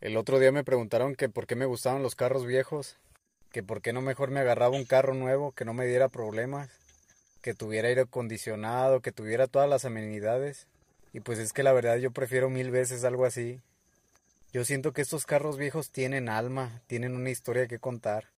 El otro día me preguntaron que por qué me gustaban los carros viejos, que por qué no mejor me agarraba un carro nuevo que no me diera problemas, que tuviera aire acondicionado, que tuviera todas las amenidades. Y pues es que la verdad yo prefiero mil veces algo así. Yo siento que estos carros viejos tienen alma, tienen una historia que contar.